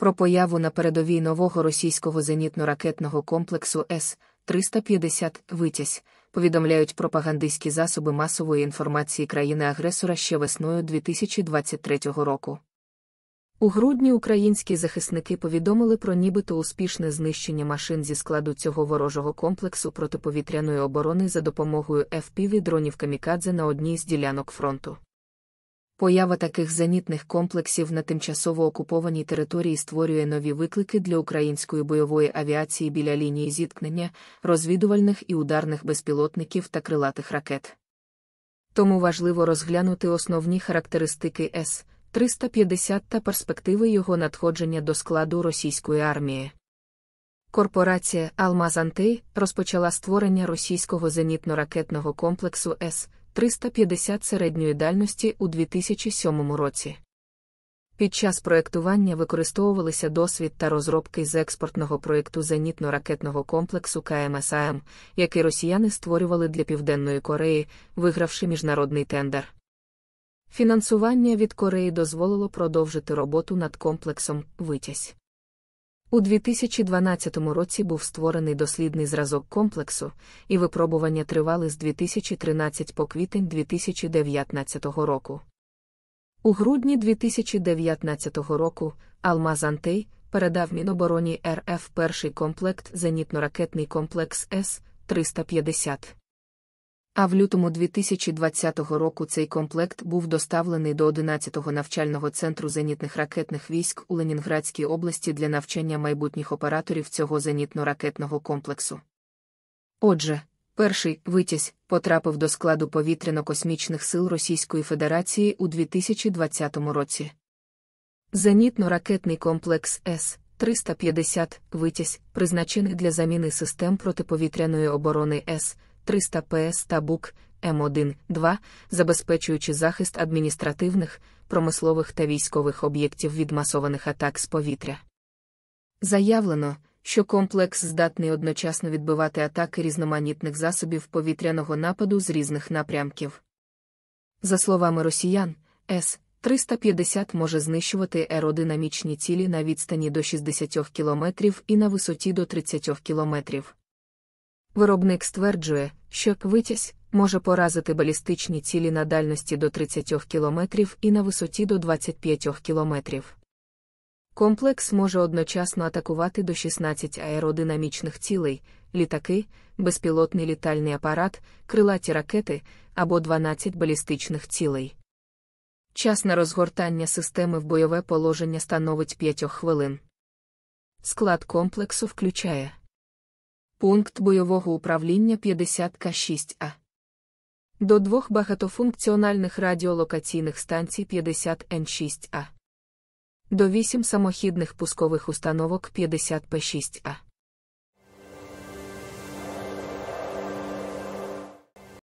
про появу на передовій нового російського зенітно-ракетного комплексу С-350 Витязь повідомляють пропагандистські засоби масової інформації країни-агресора ще весною 2023 року. У грудні українські захисники повідомили про нібито успішне знищення машин зі складу цього ворожого комплексу протиповітряної оборони за допомогою fpv дронів Камікадзе на одній з ділянок фронту. Поява таких зенітних комплексів на тимчасово окупованій території створює нові виклики для української бойової авіації біля лінії зіткнення, розвідувальних і ударних безпілотників та крилатих ракет. Тому важливо розглянути основні характеристики С 350 та перспективи його надходження до складу російської армії. Корпорація Алмазантей розпочала створення російського зенітно-ракетного комплексу С. 350 середньої дальності у 2007 році. Під час проектування використовувалися досвід та розробки з експортного проєкту зенітно-ракетного комплексу КМСАМ, який росіяни створювали для Південної Кореї, вигравши міжнародний тендер. Фінансування від Кореї дозволило продовжити роботу над комплексом Витязь. У 2012 році був створений дослідний зразок комплексу, і випробування тривали з 2013 по квітень 2019 року. У грудні 2019 року Алмаз Антей передав Мінобороні РФ перший комплект зенітно-ракетний комплекс С 350 а в лютому 2020 року цей комплект був доставлений до 11-го навчального центру зенітних ракетних військ у Ленінградській області для навчання майбутніх операторів цього зенітно-ракетного комплексу. Отже, перший витязь потрапив до складу повітряно-космічних сил Російської Федерації у 2020 році. Зенітно-ракетний комплекс С. 350 витязь призначений для заміни систем протиповітряної оборони С. 300 ПС та БУК М1, ем 2 забезпечуючи захист адміністративних, промислових та військових об'єктів від масованих атак з повітря. Заявлено, що комплекс здатний одночасно відбивати атаки різноманітних засобів повітряного нападу з різних напрямків. За словами росіян, С 350 може знищувати аеродинамічні цілі на відстані до 60 км і на висоті до 30 кілометрів. Виробник стверджує, що витязь може поразити балістичні цілі на дальності до 30 км і на висоті до 25 км. Комплекс може одночасно атакувати до 16 аеродинамічних цілей, літаки, безпілотний літальний апарат, крилаті ракети або 12 балістичних цілей. Час на розгортання системи в бойове положення становить 5 хвилин. Склад комплексу включає Пункт бойового управління 50К6А. До двох багатофункціональних радіолокаційних станцій 50Н6А. До вісім самохідних пускових установок 50П6А.